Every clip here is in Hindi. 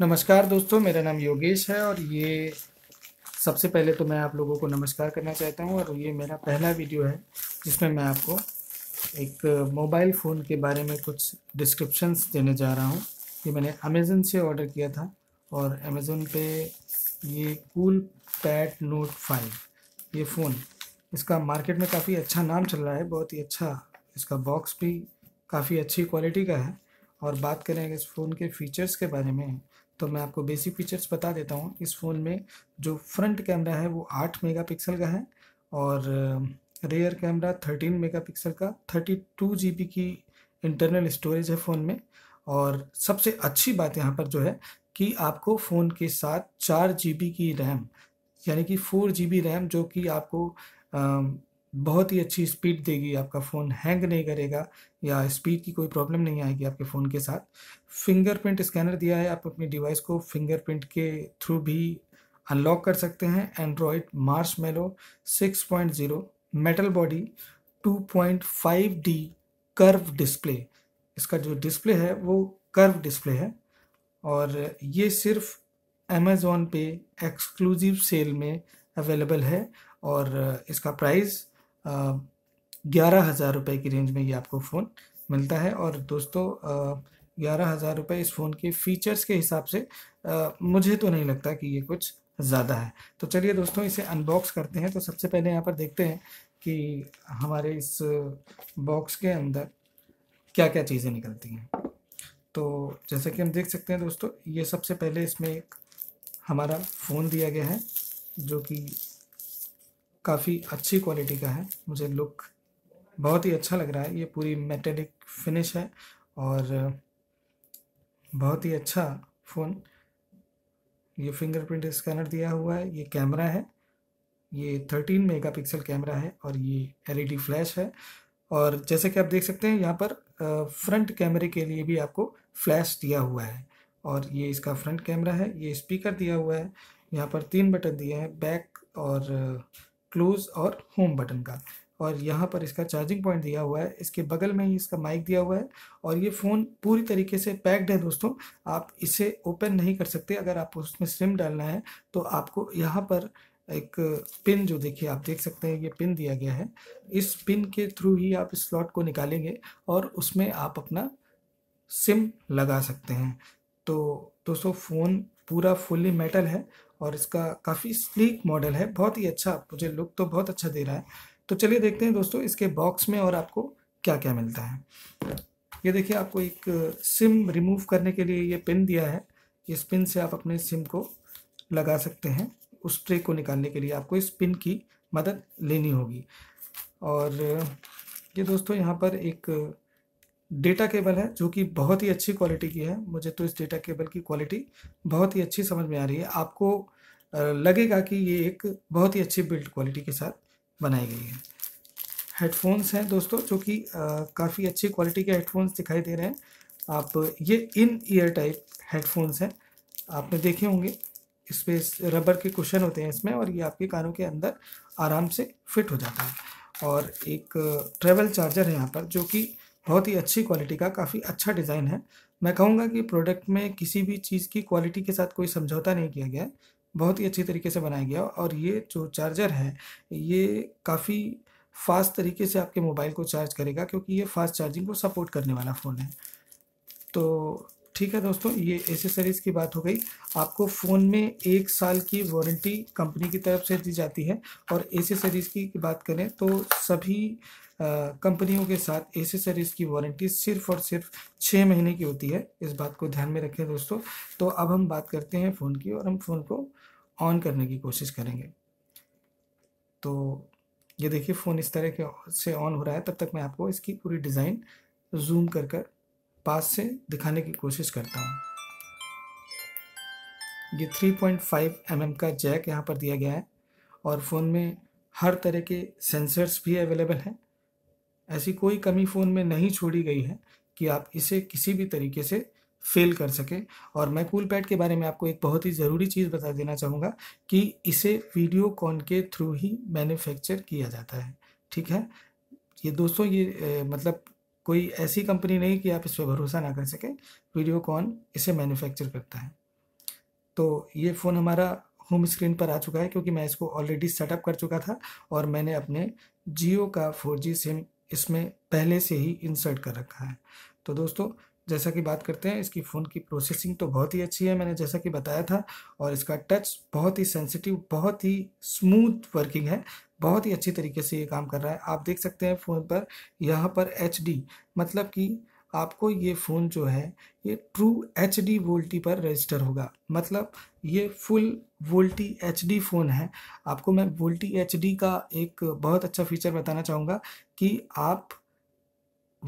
नमस्कार दोस्तों मेरा नाम योगेश है और ये सबसे पहले तो मैं आप लोगों को नमस्कार करना चाहता हूँ और ये मेरा पहला वीडियो है जिसमें मैं आपको एक मोबाइल फ़ोन के बारे में कुछ डिस्क्रिप्शंस देने जा रहा हूँ ये मैंने अमेज़न से ऑर्डर किया था और अमेज़ोन पे ये कूल पैड नोट फाइव ये फ़ोन इसका मार्केट में काफ़ी अच्छा नाम चल रहा है बहुत ही अच्छा इसका बॉक्स भी काफ़ी अच्छी क्वालिटी का है और बात करें इस फ़ोन के फीचर्स के बारे में तो मैं आपको बेसिक फीचर्स बता देता हूँ इस फ़ोन में जो फ्रंट कैमरा है वो आठ मेगापिक्सल का है और रेयर कैमरा थर्टीन मेगापिक्सल का थर्टी टू की इंटरनल स्टोरेज है फ़ोन में और सबसे अच्छी बात यहाँ पर जो है कि आपको फ़ोन के साथ चार जी की रैम यानी कि फोर जी रैम जो कि आपको बहुत ही अच्छी स्पीड देगी आपका फ़ोन हैंग नहीं करेगा या स्पीड की कोई प्रॉब्लम नहीं आएगी आपके फ़ोन के साथ फिंगरप्रिंट स्कैनर दिया है आप अपनी डिवाइस को फिंगरप्रिंट के थ्रू भी अनलॉक कर सकते हैं Android marshmallow six point zero metal body two point five D curve display इसका जो डिस्प्ले है वो कर्व डिस्प्ले है और ये सिर्फ अमेज़ोन पे एक्सक्लूसिव सेल में अवेलेबल है और इसका प्राइस ग्यारह हज़ार रुपये की रेंज में ये आपको फ़ोन मिलता है और दोस्तों ग्यारह हज़ार रुपये इस फ़ोन के फीचर्स के हिसाब से आ, मुझे तो नहीं लगता कि ये कुछ ज़्यादा है तो चलिए दोस्तों इसे अनबॉक्स करते हैं तो सबसे पहले यहाँ पर देखते हैं कि हमारे इस बॉक्स के अंदर क्या क्या चीज़ें निकलती हैं तो जैसा कि हम देख सकते हैं दोस्तों ये सबसे पहले इसमें एक हमारा फ़ोन दिया गया है जो कि काफ़ी अच्छी क्वालिटी का है मुझे लुक बहुत ही अच्छा लग रहा है ये पूरी मेटेलिक फिनिश है और बहुत ही अच्छा फ़ोन ये फिंगरप्रिंट स्कैनर दिया हुआ है ये कैमरा है ये थर्टीन मेगापिक्सल कैमरा है और ये एलईडी फ्लैश e है और जैसे कि आप देख सकते हैं यहाँ पर फ्रंट कैमरे के लिए भी आपको फ्लैश दिया हुआ है और ये इसका फ्रंट कैमरा है ये स्पीकर दिया हुआ है यहाँ पर तीन बटन दिए हैं बैक और क्लोज और होम बटन का और यहाँ पर इसका चार्जिंग पॉइंट दिया हुआ है इसके बगल में ही इसका माइक दिया हुआ है और ये फ़ोन पूरी तरीके से पैक्ड है दोस्तों आप इसे ओपन नहीं कर सकते अगर आपको उसमें सिम डालना है तो आपको यहाँ पर एक पिन जो देखिए आप देख सकते हैं ये पिन दिया गया है इस पिन के थ्रू ही आप इस स्लॉट को निकालेंगे और उसमें आप अपना सिम लगा सकते हैं तो दोस्तों फ़ोन पूरा फुल्ली मेटल है और इसका काफ़ी स्लीक मॉडल है बहुत ही अच्छा मुझे लुक तो बहुत अच्छा दे रहा है तो चलिए देखते हैं दोस्तों इसके बॉक्स में और आपको क्या क्या मिलता है ये देखिए आपको एक सिम रिमूव करने के लिए ये पिन दिया है इस पिन से आप अपने सिम को लगा सकते हैं उस ट्रे को निकालने के लिए आपको इस पिन की मदद लेनी होगी और ये दोस्तों यहाँ पर एक डेटा केबल है जो कि बहुत ही अच्छी क्वालिटी की है मुझे तो इस डेटा केबल की क्वालिटी बहुत ही अच्छी समझ में आ रही है आपको लगेगा कि ये एक बहुत ही अच्छी बिल्ड क्वालिटी के साथ बनाई गई है हेडफोन्स हैं दोस्तों जो कि काफ़ी अच्छी क्वालिटी के हेडफोन्स दिखाई दे रहे हैं आप ये इन ईयर टाइप हेडफोन्स हैं आपने देखे होंगे इस पर रबर के कुशन होते हैं इसमें और ये आपके कानों के अंदर आराम से फिट हो जाता है और एक ट्रेवल चार्जर है यहाँ पर जो कि बहुत ही अच्छी क्वालिटी का काफ़ी अच्छा डिज़ाइन है मैं कहूँगा कि प्रोडक्ट में किसी भी चीज़ की क्वालिटी के साथ कोई समझौता नहीं किया गया बहुत ही अच्छी तरीके से बनाया गया और ये जो चार्जर है ये काफ़ी फास्ट तरीके से आपके मोबाइल को चार्ज करेगा क्योंकि ये फास्ट चार्जिंग को सपोर्ट करने वाला फ़ोन है तो ठीक है दोस्तों ये एसेसरीज़ e की बात हो गई आपको फ़ोन में एक साल की वारंटी कंपनी की तरफ से दी जाती है और एसेसरीज़ e की बात करें तो सभी कंपनियों के साथ एसेसरीज़ e की वारंटी सिर्फ और सिर्फ छः महीने की होती है इस बात को ध्यान में रखें दोस्तों तो अब हम बात करते हैं फ़ोन की और हम फ़ोन को ऑन करने की कोशिश करेंगे तो ये देखिए फ़ोन इस तरह के से ऑन हो रहा है तब तक मैं आपको इसकी पूरी डिज़ाइन जूम कर कर पास से दिखाने की कोशिश करता हूँ ये 3.5 पॉइंट mm का जैक यहाँ पर दिया गया है और फ़ोन में हर तरह के सेंसर्स भी अवेलेबल हैं ऐसी कोई कमी फ़ोन में नहीं छोड़ी गई है कि आप इसे किसी भी तरीके से फेल कर सके और मैं कूल पैड के बारे में आपको एक बहुत ही ज़रूरी चीज़ बता देना चाहूँगा कि इसे वीडियो कॉन के थ्रू ही मैन्युफैक्चर किया जाता है ठीक है ये दोस्तों ये ए, मतलब कोई ऐसी कंपनी नहीं कि आप इस पर भरोसा ना कर सकें वीडियोकॉन इसे मैन्युफैक्चर करता है तो ये फ़ोन हमारा होम स्क्रीन पर आ चुका है क्योंकि मैं इसको ऑलरेडी सेटअप कर चुका था और मैंने अपने जियो का फोर सिम इसमें पहले से ही इंसर्ट कर रखा है तो दोस्तों जैसा कि बात करते हैं इसकी फ़ोन की प्रोसेसिंग तो बहुत ही अच्छी है मैंने जैसा कि बताया था और इसका टच बहुत ही सेंसिटिव बहुत ही स्मूथ वर्किंग है बहुत ही अच्छी तरीके से ये काम कर रहा है आप देख सकते हैं फ़ोन पर यहाँ पर एच मतलब कि आपको ये फ़ोन जो है ये ट्रू एच डी वोल्टी पर रजिस्टर होगा मतलब ये फुल वोल्टी एच डी फ़ोन है आपको मैं वोल्टी एच डी का एक बहुत अच्छा फीचर बताना चाहूँगा कि आप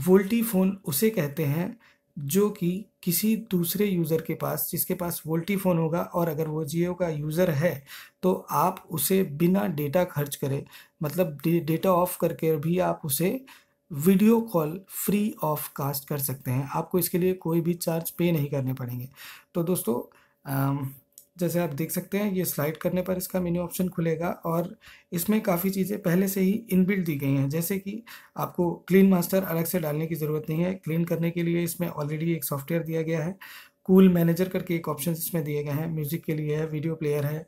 वोल्टी फ़ोन उसे कहते हैं जो कि किसी दूसरे यूज़र के पास जिसके पास वोल्टी फ़ोन होगा और अगर वो जियो का यूज़र है तो आप उसे बिना डेटा खर्च करें मतलब डे, डेटा ऑफ करके भी आप उसे video call free of cost कर सकते हैं आपको इसके लिए कोई भी चार्ज पे नहीं करने पड़ेंगे तो दोस्तों आ, जैसे आप देख सकते हैं ये स्लाइड करने पर इसका मेन्यू ऑप्शन खुलेगा और इसमें काफ़ी चीज़ें पहले से ही इनबिल्ट दी गई हैं जैसे कि आपको क्लीन मास्टर अलग से डालने की ज़रूरत नहीं है क्लीन करने के लिए इसमें ऑलरेडी एक सॉफ्टवेयर दिया गया है कूल मैनेजर करके एक ऑप्शन इसमें दिए गए हैं म्यूज़िक के लिए है वीडियो प्लेयर है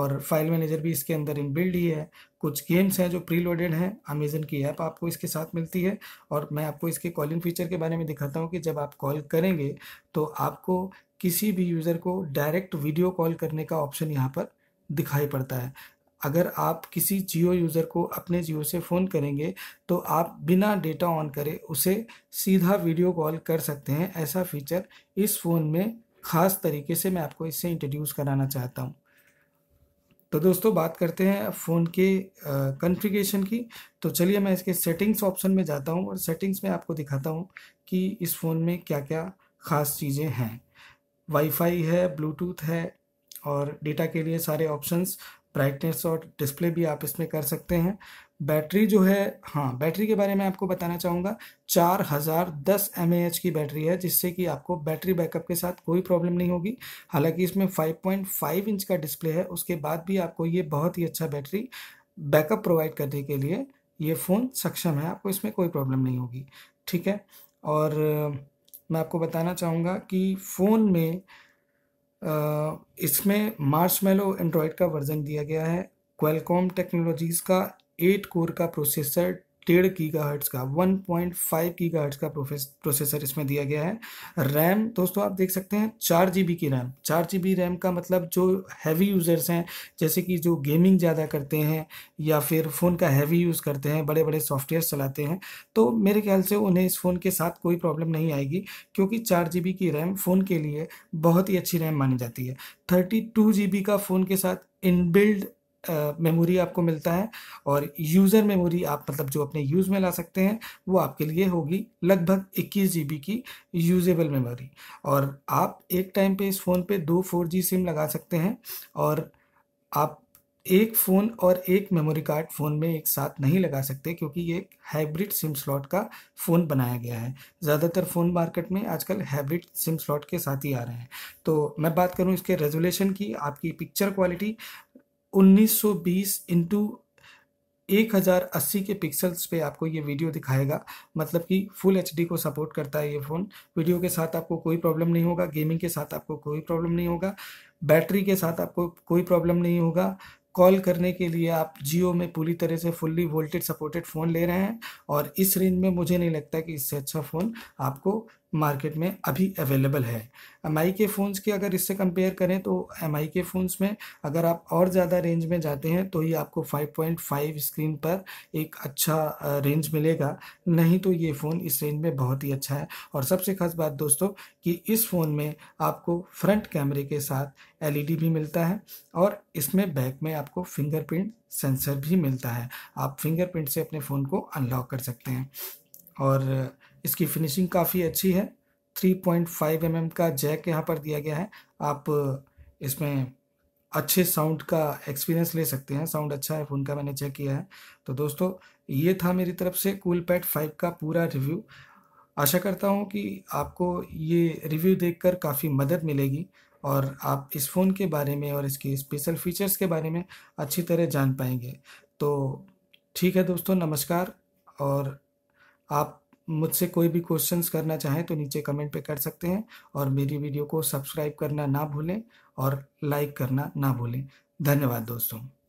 और फाइल मैनेजर भी इसके अंदर इनबिल्ड ही है कुछ गेम्स हैं जो प्री लोडेड हैं अमेजन की ऐप आपको इसके साथ मिलती है और मैं आपको इसके कॉलिंग फीचर के बारे में दिखाता हूँ कि जब आप कॉल करेंगे तो आपको किसी भी यूज़र को डायरेक्ट वीडियो कॉल करने का ऑप्शन यहाँ पर दिखाई पड़ता है अगर आप किसी जियो यूज़र को अपने जियो से फ़ोन करेंगे तो आप बिना डेटा ऑन करे उसे सीधा वीडियो कॉल कर सकते हैं ऐसा फीचर इस फ़ोन में ख़ास तरीके से मैं आपको इससे इंट्रोड्यूस कराना चाहता हूँ तो दोस्तों बात करते हैं फ़ोन के कॉन्फ़िगरेशन की तो चलिए मैं इसके सेटिंग्स ऑप्शन में जाता हूँ और सेटिंग्स में आपको दिखाता हूँ कि इस फ़ोन में क्या क्या ख़ास चीज़ें हैं वाईफाई है ब्लूटूथ है और डेटा के लिए सारे ऑप्शंस ब्राइटनेस और डिस्प्ले भी आप इसमें कर सकते हैं बैटरी जो है हाँ बैटरी के बारे में आपको बताना चाहूँगा चार हज़ार दस एम की बैटरी है जिससे कि आपको बैटरी बैकअप के साथ कोई प्रॉब्लम नहीं होगी हालांकि इसमें 5.5 इंच का डिस्प्ले है उसके बाद भी आपको ये बहुत ही अच्छा बैटरी बैकअप प्रोवाइड करने के लिए ये फ़ोन सक्षम है आपको इसमें कोई प्रॉब्लम नहीं होगी ठीक है और मैं आपको बताना चाहूँगा कि फ़ोन में इसमें मार्च मेलो एंड्रॉयड का वर्जन दिया गया है क्वेलकॉम टेक्नोलॉजीज़ का एट कोर का प्रोसेसर डेढ़ गीगा हर्ट्स का 1.5 गीगा हर्ट्स का प्रोसेसर इसमें दिया गया है रैम दोस्तों आप देख सकते हैं चार जी की रैम चार जी रैम का मतलब जो हैवी यूज़र्स हैं जैसे कि जो गेमिंग ज़्यादा करते हैं या फिर फ़ोन का हैवी यूज़ करते हैं बड़े बड़े सॉफ्टवेयर चलाते हैं तो मेरे ख्याल से उन्हें इस फ़ोन के साथ कोई प्रॉब्लम नहीं आएगी क्योंकि चार जी की रैम फ़ोन के लिए बहुत ही अच्छी रैम मानी जाती है थर्टी टू जी बी का फ़ोन के साथ इनबिल्ड मेमोरी आपको मिलता है और यूज़र मेमोरी आप मतलब जो अपने यूज़ में ला सकते हैं वो आपके लिए होगी लगभग इक्कीस जी की यूजेबल मेमोरी और आप एक टाइम पे इस फ़ोन पे दो फोर जी सिम लगा सकते हैं और आप एक फ़ोन और एक मेमोरी कार्ड फ़ोन में एक साथ नहीं लगा सकते क्योंकि ये हाइब्रिड सिम स्लॉट का फ़ोन बनाया गया है ज़्यादातर फ़ोन मार्केट में आजकल हाइब्रिड सिम स्लॉट के साथ ही आ रहे हैं तो मैं बात करूँ इसके रेजोल्यूशन की आपकी पिक्चर क्वालिटी 1920 इंटू 1080 के पिक्सल्स पे आपको ये वीडियो दिखाएगा मतलब कि फुल एच को सपोर्ट करता है ये फ़ोन वीडियो के साथ आपको कोई प्रॉब्लम नहीं होगा गेमिंग के साथ आपको कोई प्रॉब्लम नहीं होगा बैटरी के साथ आपको कोई प्रॉब्लम नहीं होगा कॉल करने के लिए आप जियो में पूरी तरह से फुल्ली वोल्टेज सपोर्टेड फ़ोन ले रहे हैं और इस रेंज में मुझे नहीं लगता कि इससे अच्छा फ़ोन आपको मार्केट में अभी अवेलेबल है एम के फ़ोन्स की अगर इससे कंपेयर करें तो एम के फ़ोन्स में अगर आप और ज़्यादा रेंज में जाते हैं तो ये आपको 5.5 स्क्रीन पर एक अच्छा रेंज मिलेगा नहीं तो ये फ़ोन इस रेंज में बहुत ही अच्छा है और सबसे खास बात दोस्तों कि इस फ़ोन में आपको फ्रंट कैमरे के साथ एल e भी मिलता है और इसमें बैक में आपको फिंगरप्रिंट सेंसर भी मिलता है आप फिंगरप्रिंट से अपने फ़ोन को अनलॉक कर सकते हैं और इसकी फिनिशिंग काफ़ी अच्छी है 3.5 पॉइंट mm का जैक यहाँ पर दिया गया है आप इसमें अच्छे साउंड का एक्सपीरियंस ले सकते हैं साउंड अच्छा है फ़ोन का मैंने चेक किया है तो दोस्तों ये था मेरी तरफ से कूल पैड फाइव का पूरा रिव्यू आशा करता हूँ कि आपको ये रिव्यू देखकर काफ़ी मदद मिलेगी और आप इस फ़ोन के बारे में और इसके स्पेशल फीचर्स के बारे में अच्छी तरह जान पाएंगे तो ठीक है दोस्तों नमस्कार और आप मुझसे कोई भी क्वेश्चंस करना चाहें तो नीचे कमेंट पे कर सकते हैं और मेरी वीडियो को सब्सक्राइब करना ना भूलें और लाइक करना ना भूलें धन्यवाद दोस्तों